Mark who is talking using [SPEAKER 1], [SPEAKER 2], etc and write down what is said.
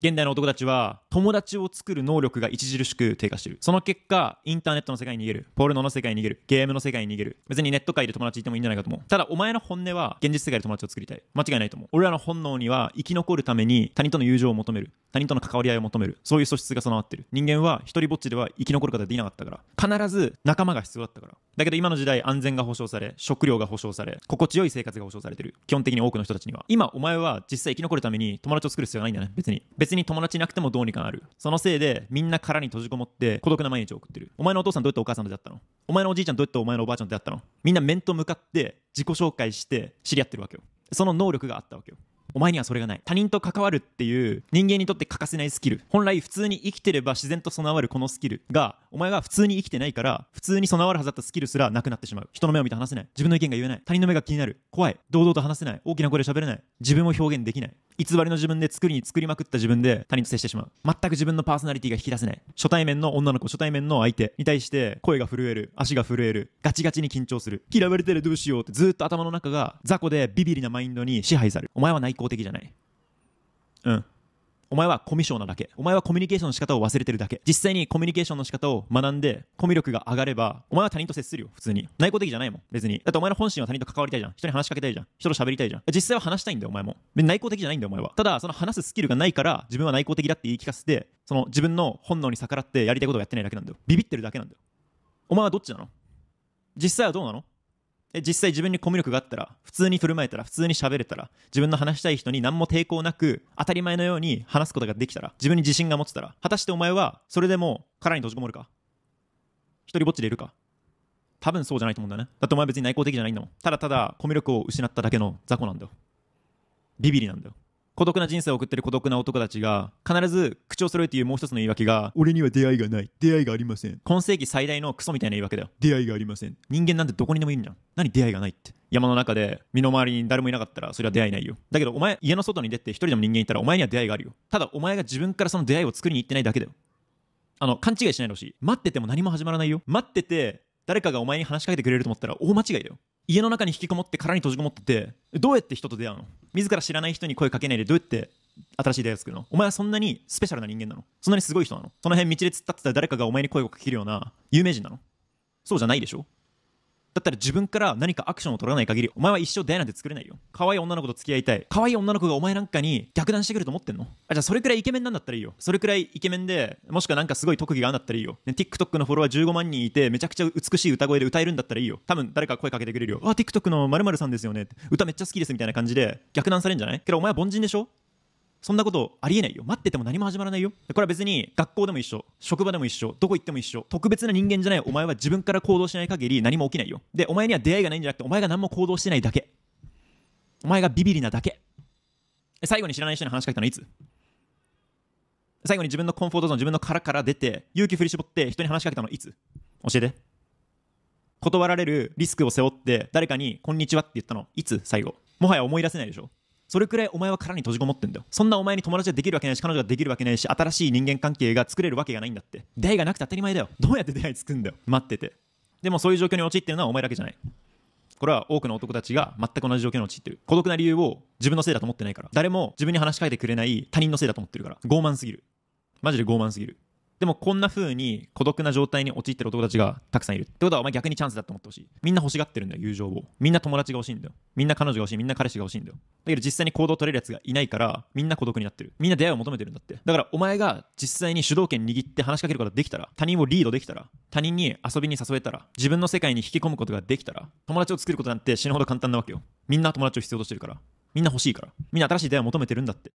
[SPEAKER 1] 現代の男たちは友達を作る能力が著しく低下している。その結果、インターネットの世界に逃げる、ポルノの世界に逃げる、ゲームの世界に逃げる。別にネット界で友達いてもいいんじゃないかと思う。ただ、お前の本音は現実世界で友達を作りたい。間違いないと思う。俺らの本能には生き残るために他人との友情を求める。他人との関わり合いを求めるそういう素質が備わってる人間は一人ぼっちでは生き残ることができなかったから必ず仲間が必要だったからだけど今の時代安全が保障され食料が保障され心地よい生活が保障されてる基本的に多くの人たちには今お前は実際生き残るために友達を作る必要ないんだね別に別に友達いなくてもどうにかなるそのせいでみんな殻に閉じこもって孤独な毎日を送ってるお前のお父さんどうやってお母さんと出会ったのお前のおじいちゃんどうやってお前のおばあちゃんと出会ったのみんな面と向かって自己紹介して知り合ってるわけよその能力があったわけよお前にはそれがない他人と関わるっていう人間にとって欠かせないスキル本来普通に生きてれば自然と備わるこのスキルがお前が普通に生きてないから普通に備わるはずだったスキルすらなくなってしまう人の目を見て話せない自分の意見が言えない他人の目が気になる怖い堂々と話せない大きな声で喋れない自分を表現できない偽りの自分で作りに作りまくった自分で他人と接してしまう。全く自分のパーソナリティが引き出せない。初対面の女の子、初対面の相手に対して声が震える、足が震える、ガチガチに緊張する。嫌われてるどうしようってずっと頭の中が雑魚でビビリなマインドに支配される。お前は内向的じゃない。うん。お前はコミュ障なだけ。お前はコミュニケーションの仕方を忘れてるだけ。実際にコミュニケーションの仕方を学んで、コミュ力が上がれば、お前は他人と接するよ、普通に。内向的じゃないもん、別に。だってお前の本心は他人と関わりたいじゃん。人に話しかけたいじゃん。人と喋りたいじゃん。実際は話したいんだよ、お前も。内向的じゃないんだよ、お前は。ただ、その話すスキルがないから、自分は内向的だって言い聞かせて、その自分の本能に逆らってやりたいことをやってないだけなんだよ。ビビってるだけなんだよ。お前はどっちなの実際はどうなの実際自分にコミュ力があったら普通に振る舞えたら普通に喋れたら自分の話したい人に何も抵抗なく当たり前のように話すことができたら自分に自信が持ってたら果たしてお前はそれでも殻に閉じこもるか一人ぼっちでいるか多分そうじゃないと思うんだねだってお前別に内向的じゃないんだもんただただコミュ力を失っただけの雑魚なんだよビビりなんだよ孤独な人生を送ってる孤独な男たちが必ず口を揃えて言うもう一つの言い訳が俺には出会いがない出会いがありません今世紀最大のクソみたいな言い訳だよ出会いがありません人間なんてどこにでもいるじゃん何出会いがないって山の中で身の回りに誰もいなかったらそれは出会いないよだけどお前家の外に出て一人でも人間いたらお前には出会いがあるよただお前が自分からその出会いを作りに行ってないだけだよあの勘違いしないでほしい待ってても何も始まらないよ待ってて誰かがお前に話しかけてくれると思ったら大間違いだよ家の中に引きこもって殻に閉じこもっててどうやって人と出会うの自ら知らない人に声かけないでどうやって新しい出会いを作るのお前はそんなにスペシャルな人間なのそんなにすごい人なのその辺道で突っ立ってたら誰かがお前に声をかけるような有名人なのそうじゃないでしょだったら自分から何かアクションを取らない限りお前は一生出会いなんて作れないよ可愛い女の子と付き合いたい可愛い女の子がお前なんかに逆断してくると思ってんのあじゃあそれくらいイケメンなんだったらいいよそれくらいイケメンでもしくはなんかすごい特技があるんだったらいいよ、ね、TikTok のフォロワー15万人いてめちゃくちゃ美しい歌声で歌えるんだったらいいよ多分誰か声かけてくれるよあ TikTok の〇〇さんですよね歌めっちゃ好きですみたいな感じで逆断されるんじゃないけどお前は凡人でしょそんなことありえないよ待ってても何も始まらないよこれは別に学校でも一緒職場でも一緒どこ行っても一緒特別な人間じゃないお前は自分から行動しない限り何も起きないよでお前には出会いがないんじゃなくてお前が何も行動してないだけお前がビビりなだけ最後に知らない人に話しかけたのいつ最後に自分のコンフォートゾーン自分の殻から出て勇気振り絞って人に話しかけたのいつ教えて断られるリスクを背負って誰かに「こんにちは」って言ったのいつ最後もはや思い出せないでしょそれくらいお前は殻に閉じこもってんだよそんなお前に友達ができるわけないし彼女ができるわけないし新しい人間関係が作れるわけがないんだって出会いがなくて当たり前だよどうやって出会いつくんだよ待っててでもそういう状況に陥ってるのはお前だけじゃないこれは多くの男たちが全く同じ状況に陥ってる孤独な理由を自分のせいだと思ってないから誰も自分に話しかけてくれない他人のせいだと思ってるから傲慢すぎるマジで傲慢すぎるでもこんな風に孤独な状態に陥ってる男たちがたくさんいるってことはお前逆にチャンスだと思ってほしいみんな欲しがってるんだよ友情をみんな友達が欲しいんだよみんな彼女が欲しいみんな彼氏が欲しいんだよだけど実際に行動を取れるやつがいないからみんな孤独になってるみんな出会いを求めてるんだってだからお前が実際に主導権握って話しかけることができたら他人をリードできたら他人に遊びに誘えたら自分の世界に引き込むことができたら友達を作ることなんて死ぬほど簡単なわけよみんな友達を必要としてるからみんな欲しいからみんな新しい出会いを求めてるんだって